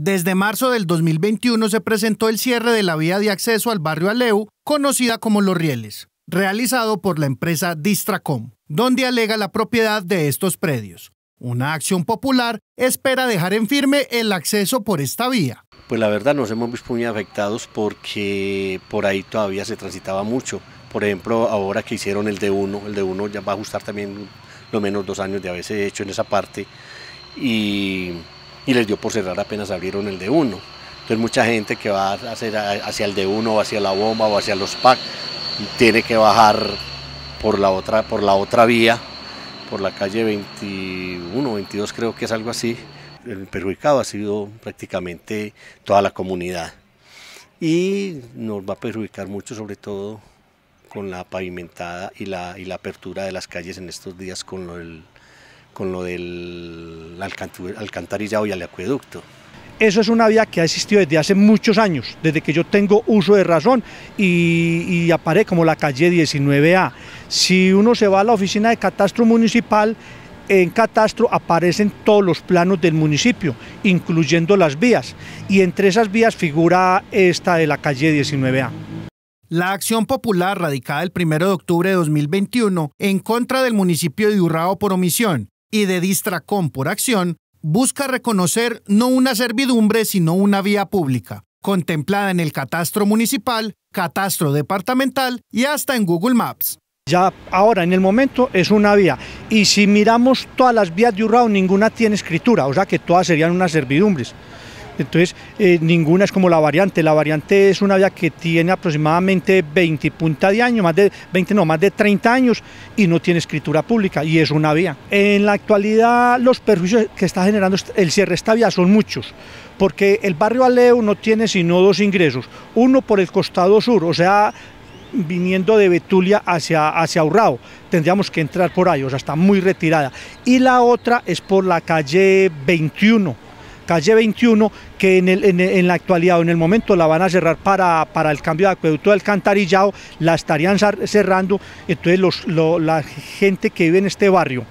Desde marzo del 2021 se presentó el cierre de la vía de acceso al barrio Aleu, conocida como Los Rieles, realizado por la empresa Distracom, donde alega la propiedad de estos predios. Una acción popular espera dejar en firme el acceso por esta vía. Pues la verdad nos hemos visto muy afectados porque por ahí todavía se transitaba mucho. Por ejemplo, ahora que hicieron el D1, el D1 ya va a ajustar también lo menos dos años de haberse hecho en esa parte. Y y les dio por cerrar apenas abrieron el de uno. Entonces mucha gente que va hacer hacia el de uno o hacia la bomba o hacia los PAC tiene que bajar por la otra, por la otra vía, por la calle 21, 22 creo que es algo así. El perjudicado ha sido prácticamente toda la comunidad y nos va a perjudicar mucho sobre todo con la pavimentada y la, y la apertura de las calles en estos días con lo del con lo del alcantarillado y el acueducto. Eso es una vía que ha existido desde hace muchos años, desde que yo tengo uso de razón y, aparece como la calle 19A. Si uno se va a la oficina de catastro municipal, en catastro aparecen todos los planos del municipio, incluyendo las vías, y entre esas vías figura esta de la calle 19A. La acción popular radicada el 1 de octubre de 2021 en contra del municipio de Durrao por omisión y de distracón por acción, busca reconocer no una servidumbre, sino una vía pública, contemplada en el catastro municipal, catastro departamental y hasta en Google Maps. Ya ahora, en el momento, es una vía. Y si miramos todas las vías de Urrao, ninguna tiene escritura, o sea que todas serían unas servidumbres. Entonces, eh, ninguna es como la variante. La variante es una vía que tiene aproximadamente 20 punta de año, más de no, más de 30 años y no tiene escritura pública y es una vía. En la actualidad, los perjuicios que está generando el cierre de esta vía son muchos porque el barrio Aleo no tiene sino dos ingresos, uno por el costado sur, o sea, viniendo de Betulia hacia, hacia Urrao, tendríamos que entrar por ahí, o sea, está muy retirada, y la otra es por la calle 21, calle 21, que en, la actualidad o en el momento la van a cerrar para, el cambio de acueducto de alcantarillado, la estarían cerrando, entonces la gente que vive en este barrio,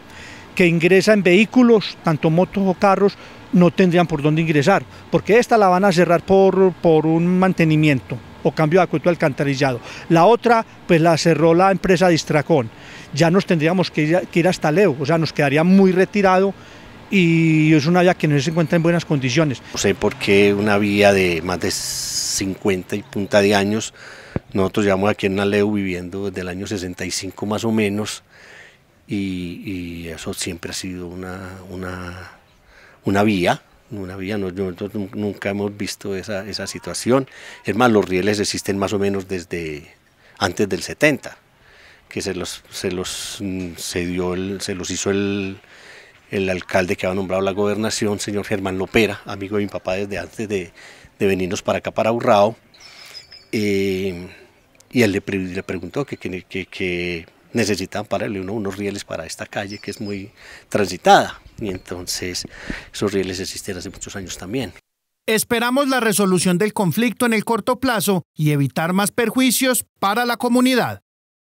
que ingresa en vehículos, tanto motos o carros, no tendrían por dónde ingresar, porque esta la van a cerrar por, por un mantenimiento o cambio de acueducto alcantarillado. La otra, pues la cerró la empresa Distracón. Ya nos tendríamos que ir hasta Leo, o sea, nos quedaría muy retirado y es una vía que no se encuentra en buenas condiciones. No sé por qué una vía de más de 50 y punta de años, nosotros llevamos aquí en Naleu viviendo desde el año 65 más o menos, y, eso siempre ha sido una, una, una vía, una vía, nosotros nunca hemos visto esa, esa situación. Es más, los rieles existen más o menos desde antes del 70, que se los, se los, mm, se dio se los hizo el el alcalde que ha nombrado la gobernación, señor Germán Lopera, amigo de mi papá desde antes de, venirnos para acá, para Urrao, eh, y él le, preguntó que, que, necesitan para unos rieles para esta calle que es muy transitada, y entonces esos rieles existen hace muchos años también. Esperamos la resolución del conflicto en el corto plazo y evitar más perjuicios para la comunidad.